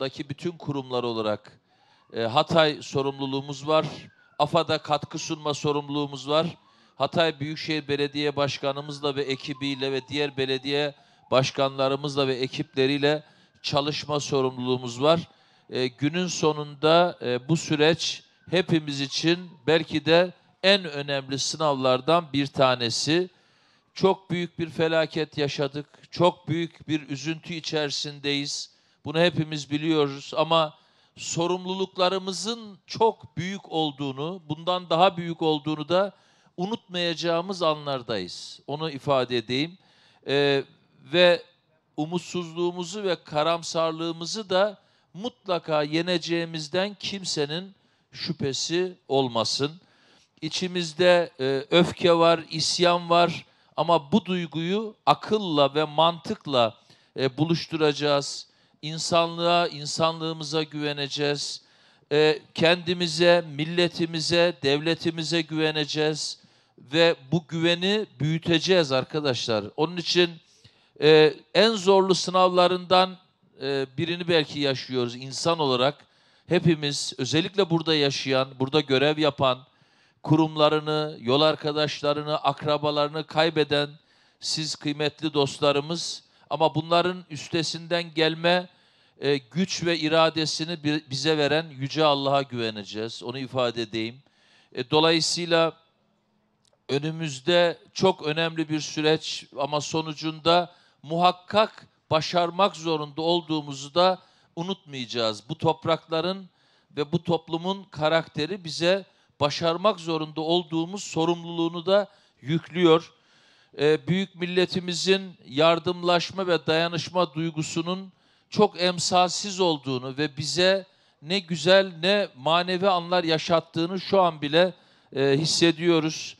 daki bütün kurumlar olarak e, Hatay sorumluluğumuz var. AFA'da katkı sunma sorumluluğumuz var. Hatay Büyükşehir Belediye Başkanımızla ve ekibiyle ve diğer belediye başkanlarımızla ve ekipleriyle çalışma sorumluluğumuz var. E, günün sonunda e, bu süreç hepimiz için belki de en önemli sınavlardan bir tanesi. Çok büyük bir felaket yaşadık. Çok büyük bir üzüntü içerisindeyiz bunu hepimiz biliyoruz ama sorumluluklarımızın çok büyük olduğunu, bundan daha büyük olduğunu da unutmayacağımız anlardayız. Onu ifade edeyim. Ee, ve umutsuzluğumuzu ve karamsarlığımızı da mutlaka yeneceğimizden kimsenin şüphesi olmasın. İçimizde e, öfke var, isyan var ama bu duyguyu akılla ve mantıkla e, buluşturacağız insanlığa, insanlığımıza güveneceğiz. E, kendimize, milletimize, devletimize güveneceğiz ve bu güveni büyüteceğiz arkadaşlar. Onun için e, en zorlu sınavlarından e, birini belki yaşıyoruz insan olarak. Hepimiz özellikle burada yaşayan, burada görev yapan, kurumlarını, yol arkadaşlarını, akrabalarını kaybeden siz kıymetli dostlarımız ama bunların üstesinden gelme e, güç ve iradesini bize veren Yüce Allah'a güveneceğiz. Onu ifade edeyim. E, dolayısıyla önümüzde çok önemli bir süreç ama sonucunda muhakkak başarmak zorunda olduğumuzu da unutmayacağız. Bu toprakların ve bu toplumun karakteri bize başarmak zorunda olduğumuz sorumluluğunu da yüklüyor. E, büyük milletimizin yardımlaşma ve dayanışma duygusunun çok emsalsiz olduğunu ve bize ne güzel ne manevi anlar yaşattığını şu an bile e, hissediyoruz.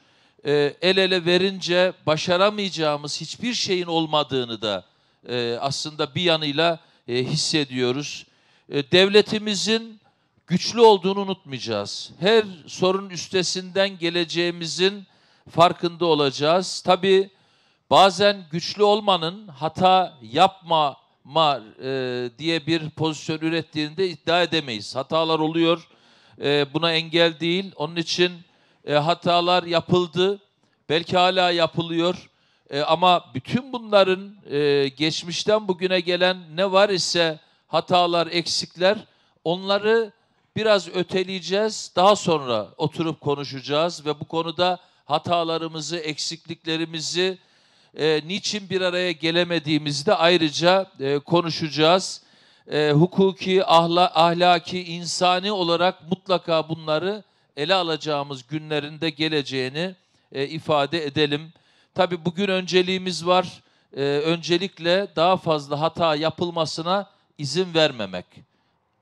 E, el ele verince başaramayacağımız hiçbir şeyin olmadığını da e, aslında bir yanıyla e, hissediyoruz. E, devletimizin güçlü olduğunu unutmayacağız. Her sorun üstesinden geleceğimizin farkında olacağız. Tabii bazen güçlü olmanın hata yapma ma e, diye bir pozisyon ürettiğinde iddia edemeyiz. Hatalar oluyor. E, buna engel değil. Onun için e, hatalar yapıldı. Belki hala yapılıyor. E, ama bütün bunların e, geçmişten bugüne gelen ne var ise hatalar, eksikler onları biraz öteleyeceğiz. Daha sonra oturup konuşacağız ve bu konuda hatalarımızı, eksikliklerimizi e, niçin bir araya gelemediğimizi de ayrıca e, konuşacağız. E, hukuki, ahla, ahlaki, insani olarak mutlaka bunları ele alacağımız günlerinde geleceğini e, ifade edelim. Tabi bugün önceliğimiz var. E, öncelikle daha fazla hata yapılmasına izin vermemek.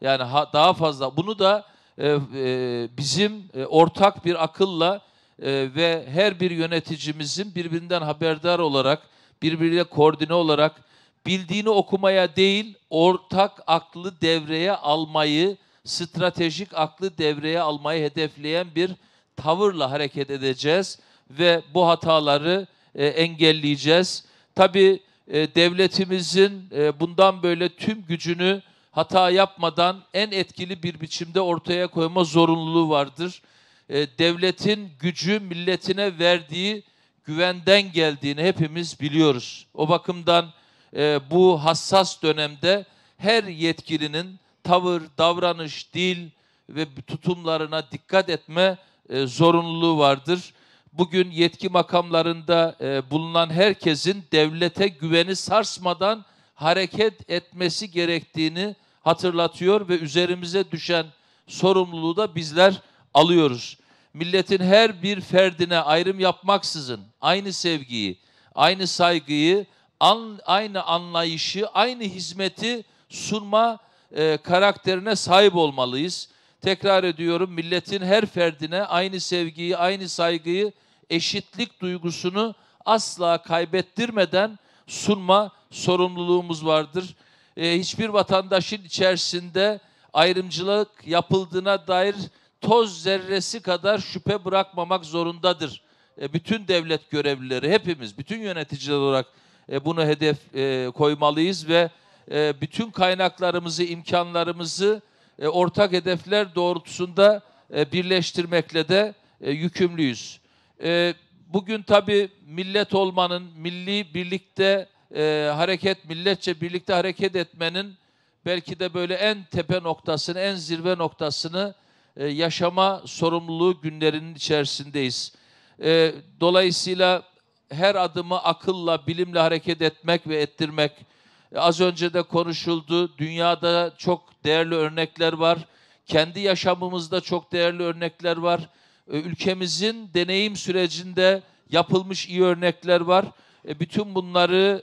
Yani ha, daha fazla bunu da e, e, bizim e, ortak bir akılla ee, ve her bir yöneticimizin birbirinden haberdar olarak, birbiriyle koordine olarak bildiğini okumaya değil, ortak aklı devreye almayı, stratejik aklı devreye almayı hedefleyen bir tavırla hareket edeceğiz ve bu hataları e, engelleyeceğiz. Tabii e, devletimizin e, bundan böyle tüm gücünü hata yapmadan en etkili bir biçimde ortaya koyma zorunluluğu vardır e, devletin gücü milletine verdiği güvenden geldiğini hepimiz biliyoruz. O bakımdan e, bu hassas dönemde her yetkilinin tavır, davranış, dil ve tutumlarına dikkat etme e, zorunluluğu vardır. Bugün yetki makamlarında e, bulunan herkesin devlete güveni sarsmadan hareket etmesi gerektiğini hatırlatıyor ve üzerimize düşen sorumluluğu da bizler alıyoruz. Milletin her bir ferdine ayrım yapmaksızın aynı sevgiyi, aynı saygıyı, an, aynı anlayışı, aynı hizmeti sunma e, karakterine sahip olmalıyız. Tekrar ediyorum milletin her ferdine aynı sevgiyi, aynı saygıyı, eşitlik duygusunu asla kaybettirmeden sunma sorumluluğumuz vardır. E, hiçbir vatandaşın içerisinde ayrımcılık yapıldığına dair toz zerresi kadar şüphe bırakmamak zorundadır. E, bütün devlet görevlileri, hepimiz, bütün yöneticiler olarak e, bunu hedef e, koymalıyız ve e, bütün kaynaklarımızı, imkanlarımızı e, ortak hedefler doğrultusunda e, birleştirmekle de e, yükümlüyüz. E, bugün tabi millet olmanın, milli birlikte e, hareket, milletçe birlikte hareket etmenin belki de böyle en tepe noktasını, en zirve noktasını e, yaşama sorumluluğu günlerinin içerisindeyiz. E, dolayısıyla her adımı akılla, bilimle hareket etmek ve ettirmek. E, az önce de konuşuldu. Dünyada çok değerli örnekler var. Kendi yaşamımızda çok değerli örnekler var. ülkemizin deneyim sürecinde yapılmış iyi örnekler var. bütün bunları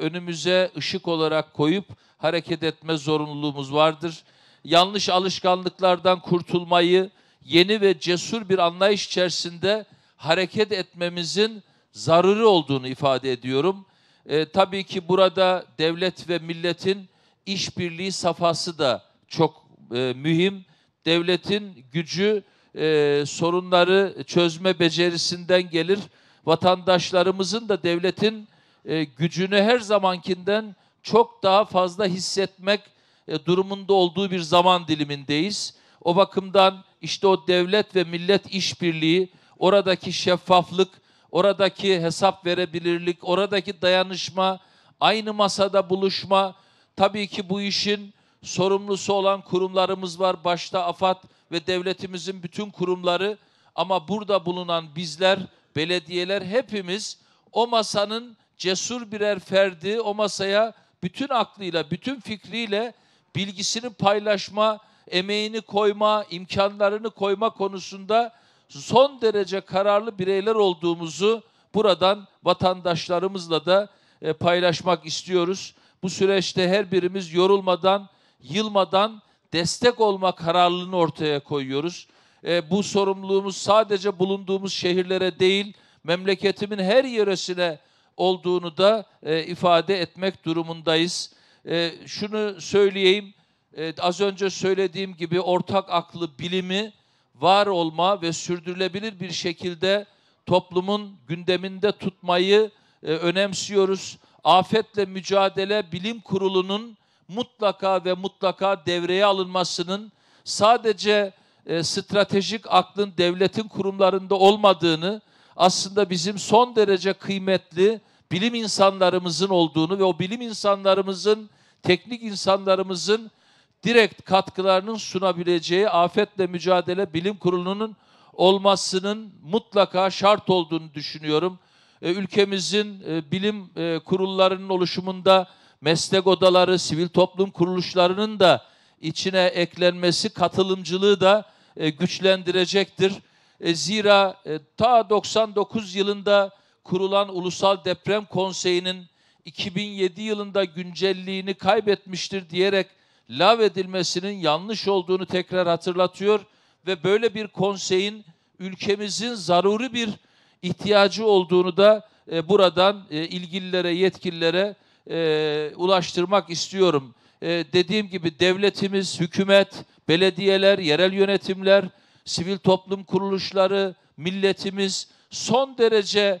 önümüze ışık olarak koyup hareket etme zorunluluğumuz vardır yanlış alışkanlıklardan kurtulmayı, yeni ve cesur bir anlayış içerisinde hareket etmemizin zararı olduğunu ifade ediyorum. E, tabii ki burada devlet ve milletin işbirliği safhası da çok e, mühim. Devletin gücü e, sorunları çözme becerisinden gelir. Vatandaşlarımızın da devletin e, gücünü her zamankinden çok daha fazla hissetmek e, durumunda olduğu bir zaman dilimindeyiz. O bakımdan işte o devlet ve millet işbirliği, oradaki şeffaflık, oradaki hesap verebilirlik, oradaki dayanışma, aynı masada buluşma, tabii ki bu işin sorumlusu olan kurumlarımız var. Başta AFAD ve devletimizin bütün kurumları ama burada bulunan bizler, belediyeler hepimiz o masanın cesur birer ferdi, o masaya bütün aklıyla, bütün fikriyle bilgisini paylaşma, emeğini koyma, imkanlarını koyma konusunda son derece kararlı bireyler olduğumuzu buradan vatandaşlarımızla da e, paylaşmak istiyoruz. Bu süreçte her birimiz yorulmadan, yılmadan destek olma kararlılığını ortaya koyuyoruz. E, bu sorumluluğumuz sadece bulunduğumuz şehirlere değil, memleketimin her yöresine olduğunu da e, ifade etmek durumundayız. E, şunu söyleyeyim, e, az önce söylediğim gibi ortak aklı bilimi var olma ve sürdürülebilir bir şekilde toplumun gündeminde tutmayı e, önemsiyoruz. Afetle Mücadele Bilim Kurulu'nun mutlaka ve mutlaka devreye alınmasının sadece e, stratejik aklın devletin kurumlarında olmadığını, aslında bizim son derece kıymetli bilim insanlarımızın olduğunu ve o bilim insanlarımızın teknik insanlarımızın direkt katkılarının sunabileceği afetle mücadele bilim kurulunun olmasının mutlaka şart olduğunu düşünüyorum. E, ülkemizin e, bilim e, kurullarının oluşumunda meslek odaları, sivil toplum kuruluşlarının da içine eklenmesi katılımcılığı da güçlendirecektir. Zira ta 99 yılında kurulan Ulusal Deprem Konseyi'nin 2007 yılında güncelliğini kaybetmiştir diyerek lav edilmesinin yanlış olduğunu tekrar hatırlatıyor ve böyle bir konseyin ülkemizin zaruri bir ihtiyacı olduğunu da e, buradan e, ilgililere, yetkililere e, ulaştırmak istiyorum. E, dediğim gibi devletimiz, hükümet, belediyeler, yerel yönetimler, sivil toplum kuruluşları, milletimiz son derece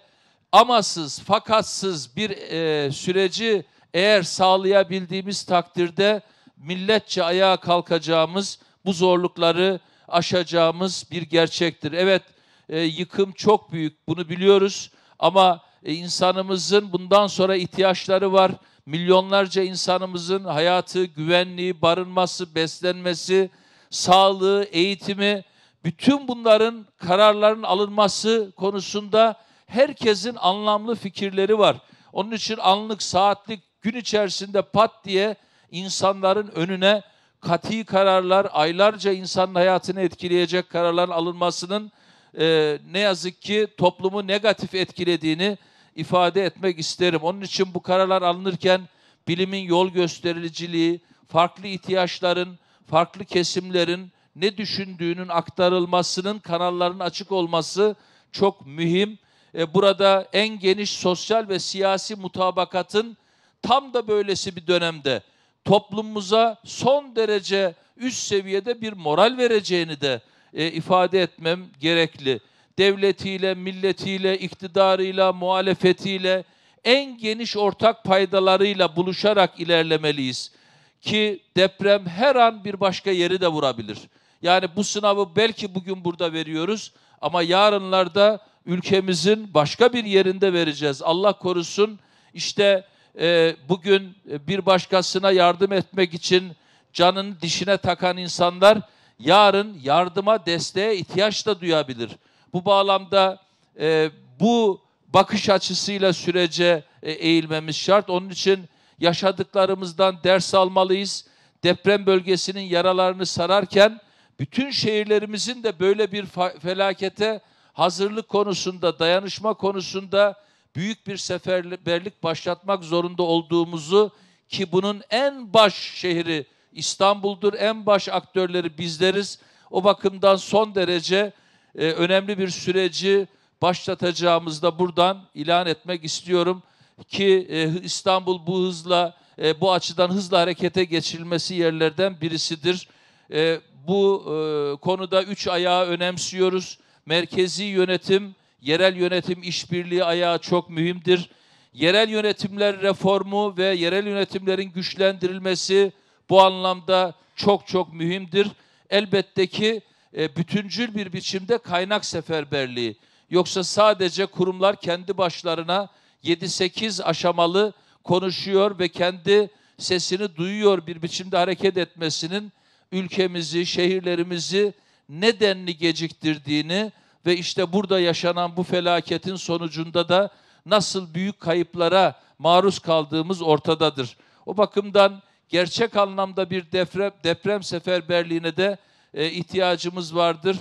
amasız, fakatsız bir e, süreci eğer sağlayabildiğimiz takdirde milletçe ayağa kalkacağımız, bu zorlukları aşacağımız bir gerçektir. Evet, e, yıkım çok büyük, bunu biliyoruz ama e, insanımızın bundan sonra ihtiyaçları var. Milyonlarca insanımızın hayatı, güvenliği, barınması, beslenmesi, sağlığı, eğitimi, bütün bunların kararların alınması konusunda herkesin anlamlı fikirleri var. Onun için anlık, saatlik, gün içerisinde pat diye insanların önüne kati kararlar, aylarca insanın hayatını etkileyecek kararların alınmasının e, ne yazık ki toplumu negatif etkilediğini ifade etmek isterim. Onun için bu kararlar alınırken bilimin yol göstericiliği, farklı ihtiyaçların, farklı kesimlerin ne düşündüğünün aktarılmasının kanalların açık olması çok mühim. E, burada en geniş sosyal ve siyasi mutabakatın tam da böylesi bir dönemde toplumumuza son derece üst seviyede bir moral vereceğini de e, ifade etmem gerekli. Devletiyle, milletiyle, iktidarıyla, muhalefetiyle en geniş ortak paydalarıyla buluşarak ilerlemeliyiz ki deprem her an bir başka yeri de vurabilir. Yani bu sınavı belki bugün burada veriyoruz ama yarınlarda ülkemizin başka bir yerinde vereceğiz. Allah korusun işte e, bugün bir başkasına yardım etmek için canın dişine takan insanlar yarın yardıma, desteğe ihtiyaç da duyabilir. Bu bağlamda e, bu bakış açısıyla sürece e, eğilmemiz şart. Onun için yaşadıklarımızdan ders almalıyız. Deprem bölgesinin yaralarını sararken bütün şehirlerimizin de böyle bir felakete hazırlık konusunda, dayanışma konusunda büyük bir seferberlik başlatmak zorunda olduğumuzu ki bunun en baş şehri İstanbul'dur, en baş aktörleri bizleriz. O bakımdan son derece e, önemli bir süreci başlatacağımızda buradan ilan etmek istiyorum ki e, İstanbul bu hızla e, bu açıdan hızla harekete geçilmesi yerlerden birisidir. E, bu e, konuda üç ayağı önemsiyoruz merkezi yönetim, yerel yönetim işbirliği ayağı çok mühimdir. Yerel yönetimler reformu ve yerel yönetimlerin güçlendirilmesi bu anlamda çok çok mühimdir. Elbette ki e, bütüncül bir biçimde kaynak seferberliği. Yoksa sadece kurumlar kendi başlarına 7-8 aşamalı konuşuyor ve kendi sesini duyuyor bir biçimde hareket etmesinin ülkemizi, şehirlerimizi ne denli geciktirdiğini ve işte burada yaşanan bu felaketin sonucunda da nasıl büyük kayıplara maruz kaldığımız ortadadır. O bakımdan gerçek anlamda bir deprem deprem seferberliğine de e, ihtiyacımız vardır.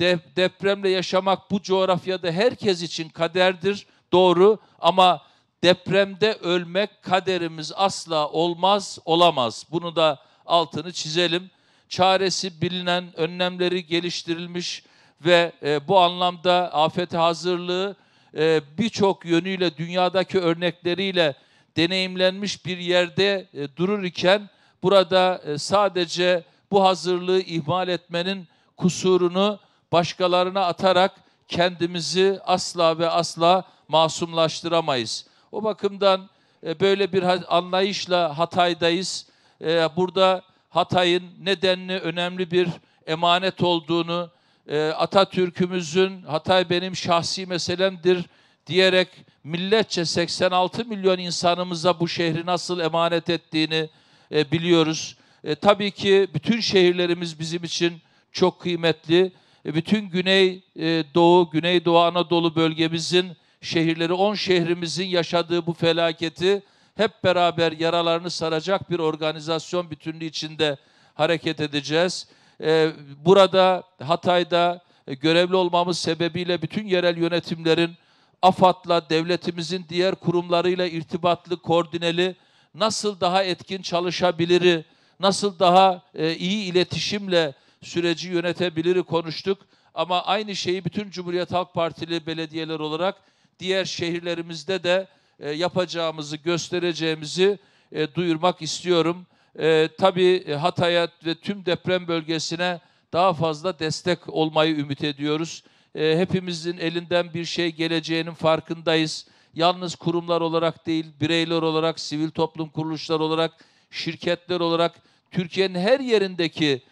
De, depremle yaşamak bu coğrafyada herkes için kaderdir, doğru ama depremde ölmek kaderimiz asla olmaz, olamaz. Bunu da altını çizelim çaresi bilinen, önlemleri geliştirilmiş ve e, bu anlamda afet hazırlığı e, birçok yönüyle dünyadaki örnekleriyle deneyimlenmiş bir yerde e, durur iken burada e, sadece bu hazırlığı ihmal etmenin kusurunu başkalarına atarak kendimizi asla ve asla masumlaştıramayız. O bakımdan e, böyle bir anlayışla Hatay'dayız. E, burada Hatay'ın nedenli önemli bir emanet olduğunu, e, Atatürk'ümüzün Hatay benim şahsi meselemdir diyerek milletçe 86 milyon insanımıza bu şehri nasıl emanet ettiğini e, biliyoruz. E, tabii ki bütün şehirlerimiz bizim için çok kıymetli. Bütün Güney Doğu, Güneydoğu Anadolu bölgemizin şehirleri, 10 şehrimizin yaşadığı bu felaketi hep beraber yaralarını saracak bir organizasyon bütünlüğü içinde hareket edeceğiz. Ee, burada Hatay'da e, görevli olmamız sebebiyle bütün yerel yönetimlerin AFAD'la, devletimizin diğer kurumlarıyla irtibatlı, koordineli nasıl daha etkin çalışabiliri, nasıl daha e, iyi iletişimle süreci yönetebiliri konuştuk. Ama aynı şeyi bütün Cumhuriyet Halk Partili belediyeler olarak diğer şehirlerimizde de e, yapacağımızı, göstereceğimizi e, duyurmak istiyorum. E, tabii Hatay'a ve tüm deprem bölgesine daha fazla destek olmayı ümit ediyoruz. hepimizin elinden bir şey geleceğinin farkındayız. Yalnız kurumlar olarak değil, bireyler olarak, sivil toplum kuruluşlar olarak, şirketler olarak Türkiye'nin her yerindeki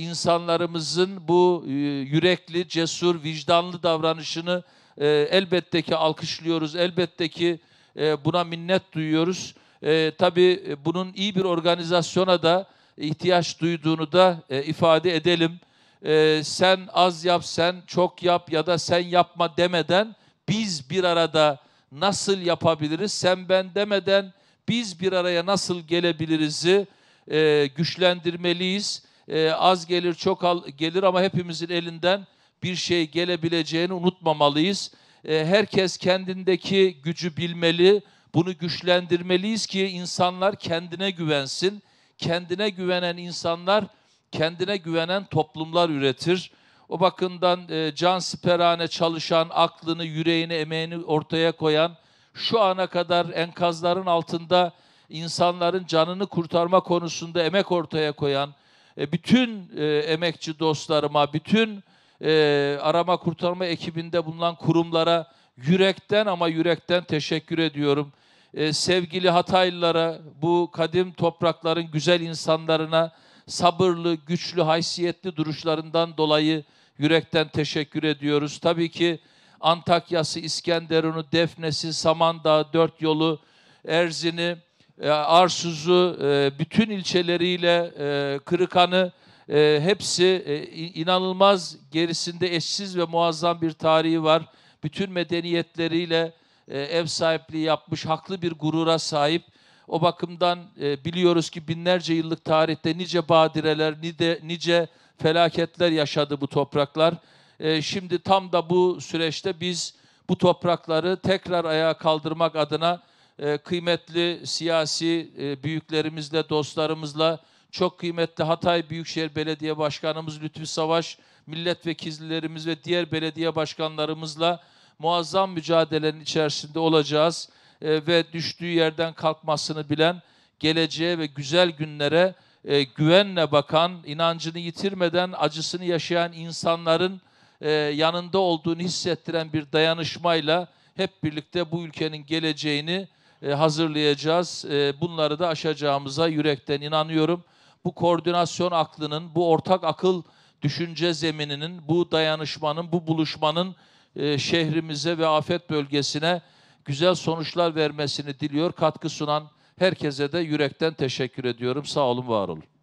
insanlarımızın bu yürekli, cesur, vicdanlı davranışını e, elbette ki alkışlıyoruz, elbette ki e, buna minnet duyuyoruz. Ee, e, tabii bunun iyi bir organizasyona da ihtiyaç duyduğunu da e, ifade edelim. E, sen az yap, sen çok yap ya da sen yapma demeden biz bir arada nasıl yapabiliriz? Sen ben demeden biz bir araya nasıl gelebiliriz'i e, güçlendirmeliyiz. E, az gelir çok al, gelir ama hepimizin elinden bir şey gelebileceğini unutmamalıyız. E, herkes kendindeki gücü bilmeli, bunu güçlendirmeliyiz ki insanlar kendine güvensin. Kendine güvenen insanlar kendine güvenen toplumlar üretir. O bakımdan e, can siperhane çalışan, aklını, yüreğini, emeğini ortaya koyan, şu ana kadar enkazların altında insanların canını kurtarma konusunda emek ortaya koyan, e, bütün emekçi dostlarıma, bütün e, arama kurtarma ekibinde bulunan kurumlara yürekten ama yürekten teşekkür ediyorum. E, sevgili Hataylılara, bu kadim toprakların güzel insanlarına sabırlı, güçlü, haysiyetli duruşlarından dolayı yürekten teşekkür ediyoruz. Tabii ki Antakya'sı, İskenderun'u, Defne'si, Samandağ, Dört Yolu, Erzin'i, e, Arsuz'u, e, bütün ilçeleriyle e, Kırıkan'ı e, hepsi e, inanılmaz gerisinde eşsiz ve muazzam bir tarihi var. Bütün medeniyetleriyle e, ev sahipliği yapmış, haklı bir gurura sahip. O bakımdan e, biliyoruz ki binlerce yıllık tarihte nice badireler, nice, nice felaketler yaşadı bu topraklar. E, şimdi tam da bu süreçte biz bu toprakları tekrar ayağa kaldırmak adına e, kıymetli siyasi e, büyüklerimizle, dostlarımızla, çok kıymetli Hatay Büyükşehir Belediye Başkanımız Lütfi Savaş, milletvekillerimiz ve diğer belediye başkanlarımızla muazzam mücadelenin içerisinde olacağız e, ve düştüğü yerden kalkmasını bilen, geleceğe ve güzel günlere e, güvenle bakan, inancını yitirmeden acısını yaşayan insanların e, yanında olduğunu hissettiren bir dayanışmayla hep birlikte bu ülkenin geleceğini e, hazırlayacağız. E, bunları da aşacağımıza yürekten inanıyorum bu koordinasyon aklının, bu ortak akıl düşünce zemininin, bu dayanışmanın, bu buluşmanın e, şehrimize ve afet bölgesine güzel sonuçlar vermesini diliyor. Katkı sunan herkese de yürekten teşekkür ediyorum. Sağ olun, var olun.